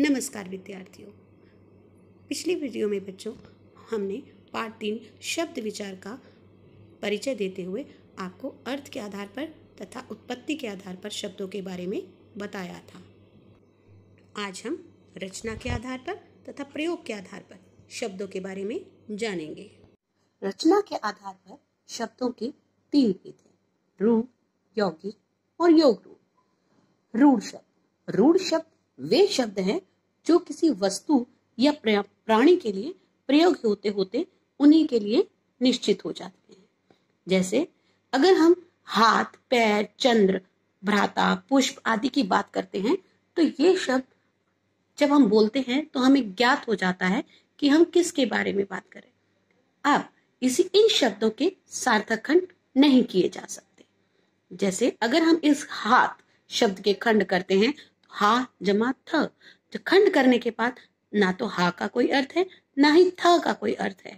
नमस्कार विद्यार्थियों पिछली वीडियो में बच्चों हमने पार्ट तीन शब्द विचार का परिचय देते हुए आपको अर्थ के आधार पर तथा उत्पत्ति के आधार पर शब्दों के बारे में बताया था आज हम रचना के आधार पर तथा प्रयोग के आधार पर शब्दों के बारे में जानेंगे रचना के आधार पर शब्दों के तीन भेद हैं रूप यौगिक और योग रूढ़ रूढ़ शब्द रूढ़ शब्द वे शब्द हैं जो किसी वस्तु या प्राणी के लिए प्रयोग होते होते उन्हीं के लिए निश्चित हो जाते हैं जैसे अगर हम हाथ पैर चंद्र भ्राता पुष्प आदि की बात करते हैं तो ये शब्द जब हम बोलते हैं तो हमें ज्ञात हो जाता है कि हम किसके बारे में बात करें अब इसी इन शब्दों के सार्थक खंड नहीं किए जा सकते जैसे अगर हम इस हाथ शब्द के खंड करते हैं तो हा जमा थ तो खंड करने के बाद ना तो हा का कोई अर्थ है ना ही था का कोई अर्थ है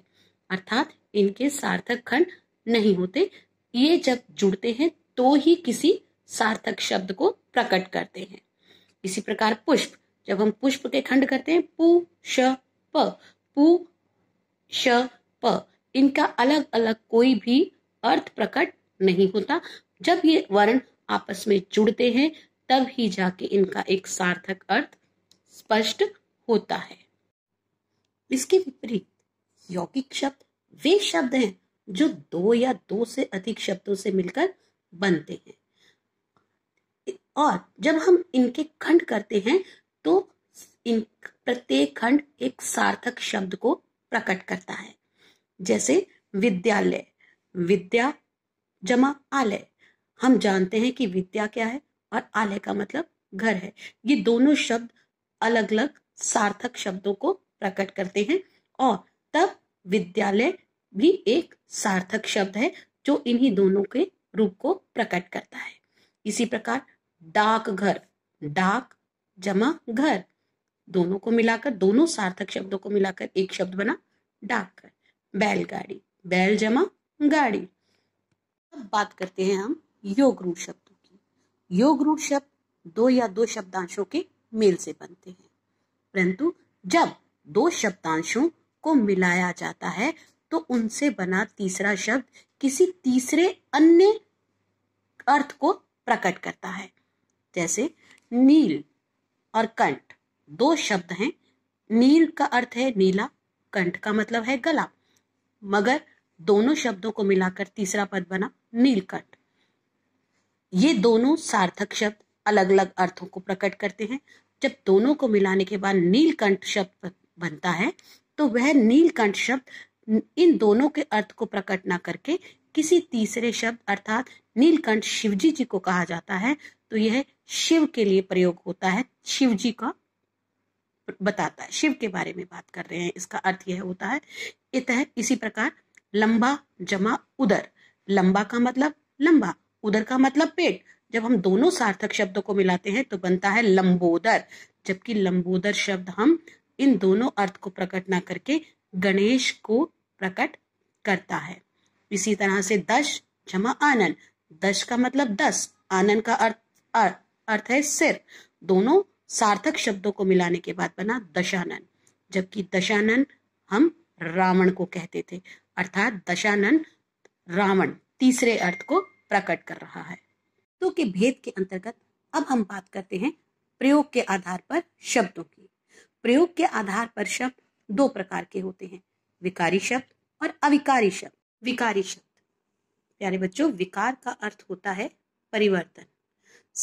अर्थात इनके सार्थक खंड नहीं होते ये जब जुड़ते हैं तो ही किसी सार्थक शब्द को प्रकट करते हैं इसी प्रकार पुष्प जब हम पुष्प के खंड करते हैं पु श प पु श प इनका अलग अलग कोई भी अर्थ प्रकट नहीं होता जब ये वर्ण आपस में जुड़ते हैं तब ही जाके इनका एक सार्थक अर्थ स्पष्ट होता है इसके विपरीत यौगिक शब्द वे शब्द हैं जो दो या दो से अधिक शब्दों से मिलकर बनते हैं और जब हम इनके खंड करते हैं तो इन प्रत्येक खंड एक सार्थक शब्द को प्रकट करता है जैसे विद्यालय विद्या जमा आलय हम जानते हैं कि विद्या क्या है और आलय का मतलब घर है ये दोनों शब्द अलग अलग सार्थक शब्दों को प्रकट करते हैं और तब विद्यालय भी एक सार्थक शब्द है जो इन्हीं दोनों के रूप को प्रकट करता है इसी प्रकार डाक घर डाक जमा घर दोनों को मिलाकर दोनों सार्थक शब्दों को मिलाकर एक शब्द बना डाकघर बैलगाड़ी बैल जमा गाड़ी अब बात करते हैं हम योग रूढ़ शब्दों की योग रूढ़ शब्द दो या दो शब्दांशों के मेल से बनते हैं परंतु जब दो शब्दांशों को मिलाया जाता है तो उनसे बना तीसरा शब्द किसी तीसरे अन्य अर्थ को प्रकट करता है जैसे नील और कंठ दो शब्द हैं नील का अर्थ है नीला कंठ का मतलब है गला मगर दोनों शब्दों को मिलाकर तीसरा पद बना नीलकंठ ये दोनों सार्थक शब्द अलग अलग अर्थों को प्रकट करते हैं जब दोनों को मिलाने के बाद नीलकंठ शब्द बनता है तो वह नीलकंठ शब्द इन दोनों के अर्थ को प्रकट ना करके किसी तीसरे शब्द अर्थात नीलकंठ शिवजी जी को कहा जाता है तो यह शिव के लिए प्रयोग होता है शिव जी का बताता है शिव के बारे में बात कर रहे हैं इसका अर्थ यह होता है इत इसी प्रकार लंबा जमा उदर लंबा का मतलब लंबा उदर का मतलब पेट जब हम दोनों सार्थक शब्दों को मिलाते हैं तो बनता है लंबोदर जबकि लंबोदर शब्द हम इन दोनों अर्थ को प्रकट ना करके गणेश को प्रकट करता है इसी तरह से दश जमा आनंद दश का मतलब दस आनंद का अर्थ अर्थ है सिर दोनों सार्थक शब्दों को मिलाने के बाद बना दशानन जबकि दशानन हम रावण को कहते थे अर्थात दशानन रावण तीसरे अर्थ को प्रकट कर रहा है शब्दों के भेद के अंतर्गत अब हम बात करते हैं प्रयोग के आधार पर शब्दों की प्रयोग के आधार पर शब्द दो प्रकार के होते हैं विकारी शब्द और अविकारी शब्द विकारी शब्द प्यारे बच्चों विकार का अर्थ होता है परिवर्तन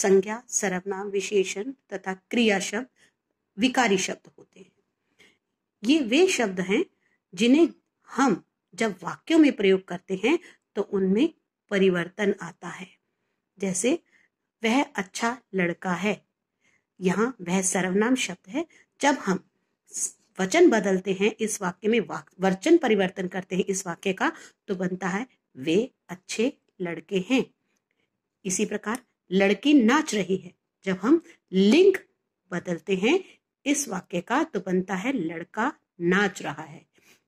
संज्ञा सर्वनाम विशेषण तथा क्रिया शब्द विकारी शब्द होते हैं ये वे शब्द हैं जिन्हें हम जब वाक्यों में प्रयोग करते हैं तो उनमें परिवर्तन आता है जैसे वह अच्छा लड़का है यहाँ वह सर्वनाम शब्द है जब हम वचन बदलते हैं इस वाक्य में वचन परिवर्तन करते हैं इस वाक्य का तो बनता है वे अच्छे लड़के हैं इसी प्रकार लड़की नाच रही है जब हम लिंग बदलते हैं इस वाक्य का तो बनता है लड़का नाच रहा है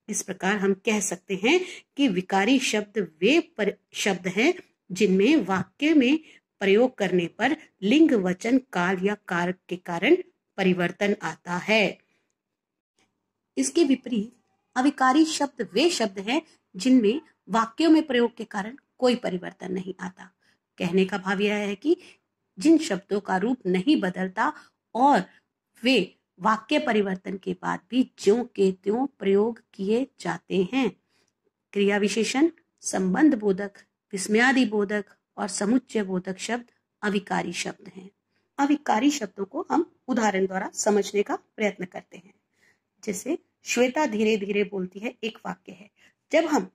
इस प्रकार हम कह सकते हैं कि विकारी शब्द वे पर शब्द हैं जिनमें वाक्य में प्रयोग करने पर लिंग वचन काल या कारक के कारण परिवर्तन आता है इसके विपरीत अविकारी शब्द वे शब्द हैं जिनमें वाक्यों में प्रयोग के कारण कोई परिवर्तन नहीं आता कहने का भाव यह है कि जिन शब्दों का रूप नहीं बदलता और वे वाक्य परिवर्तन के बाद भी ज्यो के त्यों प्रयोग किए जाते हैं क्रिया विशेषण संबंध बोधक विस्मयादि बोधक और समुच्चय बोधक शब्द अविकारी शब्द हैं अविकारी शब्दों को हम उदाहरण द्वारा समझने का प्रयत्न करते हैं जैसे श्वेता धीरे धीरे बोलती है एक वाक्य है जब हम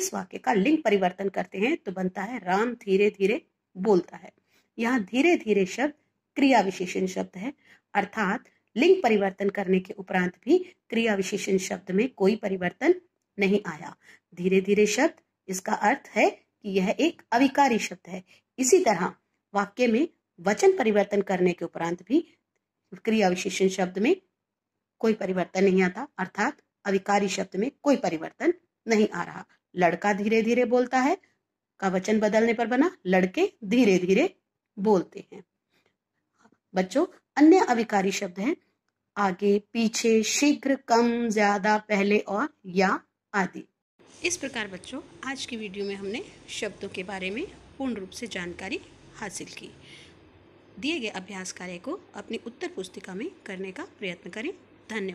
इस वाक्य का लिंग परिवर्तन करते हैं तो बनता है राम धीरे धीरे बोलता है यहाँ धीरे धीरे शब्द क्रिया विशेषण शब्द है अर्थात लिंग परिवर्तन करने के उपरांत भी क्रिया विशेषण शब्द में कोई परिवर्तन नहीं आया धीरे धीरे शब्द इसका अर्थ है कि यह एक अविकारी शब्द है इसी तरह वाक्य में वचन परिवर्तन करने के उपरांत भी क्रिया विशेषण शब्द में कोई परिवर्तन नहीं आता अर्थात अविकारी शब्द में कोई परिवर्तन नहीं आ रहा लड़का धीरे धीरे बोलता है का वचन बदलने पर बना लड़के धीरे धीरे बोलते हैं बच्चों अन्य अविकारी शब्द हैं आगे पीछे शीघ्र कम ज्यादा पहले और या आदि इस प्रकार बच्चों आज की वीडियो में हमने शब्दों के बारे में पूर्ण रूप से जानकारी हासिल की दिए गए अभ्यास कार्य को अपनी उत्तर पुस्तिका में करने का प्रयत्न करें धन्यवाद